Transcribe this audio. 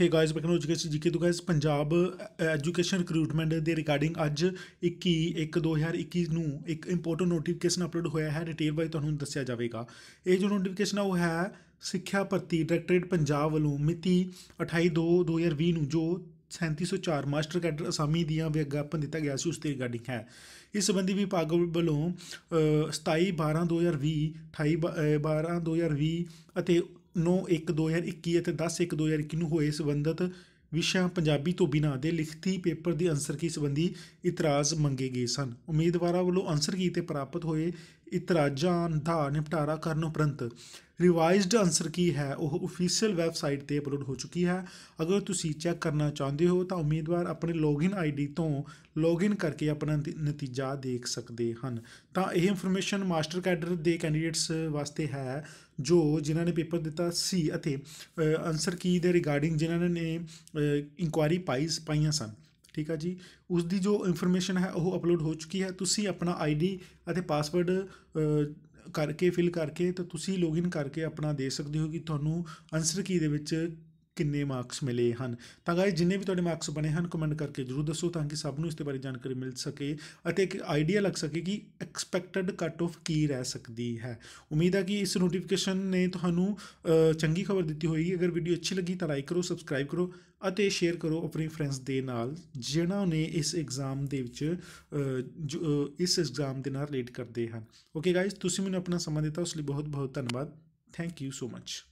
hey guys welcome to education GK to guys Punjab education recruitment ਦੇ regarding ਅੱਜ 21 1 2021 ਨੂੰ ਇੱਕ ਇੰਪੋਰਟੈਂਟ ਨੋਟੀਫਿਕੇਸ਼ਨ ਅਪਲੋਡ ਹੋਇਆ ਹੈ ਡਿਟੇਲ ਵਾਈ ਤੁਹਾਨੂੰ ਦੱਸਿਆ ਜਾਵੇਗਾ ਇਹ ਜੋ ਨੋਟੀਫਿਕੇਸ਼ਨ ਆ ਉਹ ਹੈ ਸਿੱਖਿਆ ਭਰਤੀ ਡਾਇਰੈਕਟੋਰੇਟ ਪੰਜਾਬ ਵੱਲੋਂ ਮਿਤੀ 28 2 2020 ਨੂੰ ਜੋ 3704 ਮਾਸਟਰ ਕੈਡਰ ਅਸਾਮੀ ਦੀਆਂ ਵਿਗਿਆਪਨ ਦਿੱਤਾ ਗਿਆ ਸੀ ਉਸ ਤੇ ਰਿਗਾਰਡਿੰਗ ਹੈ ਇਸ ਸੰਬੰਧੀ ਵਿਭਾਗ ਵੱਲੋਂ 27 12 2020 28 12 2020 ਅਤੇ 9 1 2021 ਅਤੇ 10 1 2021 ਨੂੰ ਹੋਏ ਸਬੰਧਤ ਵਿਸ਼ਾ ਪੰਜਾਬੀ ਤੋਂ ਬਿਨਾਂ ਦੇ ਲਿਖਤੀ ਪੇਪਰ ਦੀ ਅਨਸਰ ਕੀ ਸੰਬੰਧੀ ਇਤਰਾਜ਼ ਮੰਗੇ ਗਏ ਸਨ ਉਮੀਦਵਾਰਾਂ ਵੱਲੋਂ ਅਨਸਰ ਕੀਤੇ ਪ੍ਰਾਪਤ ਹੋਏ ਇਤਰਾਜ਼ਾਂ ਦਾ ਨਿਪਟਾਰਾ ਕਰਨ ਉਪਰੰਤ ਰਿਵਾਈਜ਼ਡ ਆਨਸਰ ਕੀ ਹੈ ਉਹ ਅਫੀਸ਼ੀਅਲ ਵੈਬਸਾਈਟ ਤੇ ਅਪਲੋਡ ਹੋ ਚੁੱਕੀ ਹੈ ਅਗਰ ਤੁਸੀਂ ਚੈੱਕ ਕਰਨਾ ਚਾਹੁੰਦੇ ਹੋ ਤਾਂ ਉਮੀਦਵਾਰ ਆਪਣੇ ਲੌਗਇਨ ਆਈਡੀ ਤੋਂ ਲੌਗਇਨ ਕਰਕੇ ਆਪਣਾ ਨਤੀਜਾ ਦੇਖ ਸਕਦੇ ਹਨ ਤਾਂ ਇਹ ਇਨਫੋਰਮੇਸ਼ਨ ਮਾਸਟਰ ਕੈਡਰ ਦੇ ਕੈਂਡੀਡੇਟਸ ਵਾਸਤੇ ਹੈ ਜੋ ਜਿਨ੍ਹਾਂ ਨੇ ਪੇਪਰ ਦਿੱਤਾ ਸੀ ਅਤੇ ਆਨਸਰ ਕੀ ਦੇ ਰਿਗਾਰਡਿੰਗ ਜਿਨ੍ਹਾਂ ਨੇ ਇਨਕੁਆਇਰੀ ਪਾਈਸ ਪਾਈਆਂ ਸਨ ਠੀਕ ਹੈ ਜੀ ਉਸ ਦੀ ਜੋ ਇਨਫੋਰਮੇਸ਼ਨ ਹੈ ਉਹ ਅਪਲੋਡ ਹੋ ਚੁੱਕੀ ਹੈ ਤੁਸੀਂ ਆਪਣਾ ਆਈਡੀ ਅਤੇ ਪਾਸਵਰਡ ਕਰਕੇ ਫਿਲ ਕਰਕੇ ਤਾਂ ਤੁਸੀਂ ਲੌਗਇਨ ਕਰਕੇ ਆਪਣਾ ਦੇ ਸਕਦੇ ਹੋ ਕਿ ਤੁਹਾਨੂੰ ਆਨਸਰ ਕੀ ਦੇ ਵਿੱਚ ਕਿੰਨੇ ਮਾਰਕਸ ਮਿਲੇ ਹਨ ਤਾਂ ਗਾਇ ਜਿੰਨੇ ਵੀ ਤੁਹਾਡੇ ਮਾਰਕਸ ਬਣੇ ਹਨ ਕਮੈਂਟ ਕਰਕੇ ਜਰੂਰ ਦੱਸੋ ਤਾਂ ਕਿ ਸਭ ਨੂੰ ਇਸ ਦੇ ਬਾਰੇ ਜਾਣਕਾਰੀ ਮਿਲ ਸਕੇ ਅਤੇ ਇੱਕ ਆਈਡੀਆ ਲੱਗ ਸਕੇ ਕਿ ਐਕਸਪੈਕਟਡ ਕੱਟ ਆਫ ਕੀ ਰਹਿ ਸਕਦੀ ਹੈ ਉਮੀਦ ਹੈ ਕਿ ਇਸ ਨੋਟੀਫਿਕੇਸ਼ਨ ਨੇ ਤੁਹਾਨੂੰ ਚੰਗੀ ਖਬਰ ਦਿੱਤੀ ਹੋਏਗੀ ਅਗਰ ਵੀਡੀਓ ਅੱਛੀ ਲੱਗੀ ਤਾਂ ਲਾਈਕ ਕਰੋ ਸਬਸਕ੍ਰਾਈਬ ਕਰੋ ਅਤੇ ਸ਼ੇਅਰ ਕਰੋ ਆਪਣੇ ਫਰੈਂਡਸ ਦੇ ਨਾਲ ਜਿਨ੍ਹਾਂ ਨੇ ਇਸ ਐਗਜ਼ਾਮ ਦੇ ਵਿੱਚ ਇਸ ਐਗਜ਼ਾਮ ਦੇ ਨਾਲ ਰਿਲੇਟ ਕਰਦੇ ਹਨ ਓਕੇ ਗਾਇਸ ਤੁਸੀਂ ਮੈਨੂੰ ਆਪਣਾ ਸਮਾਂ ਦਿੱਤਾ ਉਸ ਲਈ ਬਹੁਤ ਬਹੁਤ ਧੰਨਵਾਦ ਥੈਂਕ ਯੂ ਸੋ ਮੱਚ